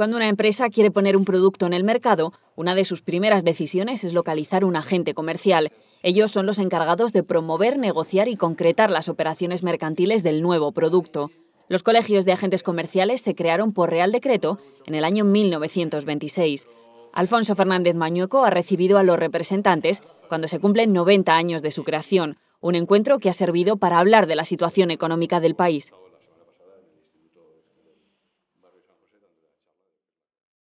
Cuando una empresa quiere poner un producto en el mercado, una de sus primeras decisiones es localizar un agente comercial. Ellos son los encargados de promover, negociar y concretar las operaciones mercantiles del nuevo producto. Los colegios de agentes comerciales se crearon por Real Decreto en el año 1926. Alfonso Fernández Mañueco ha recibido a los representantes cuando se cumplen 90 años de su creación, un encuentro que ha servido para hablar de la situación económica del país.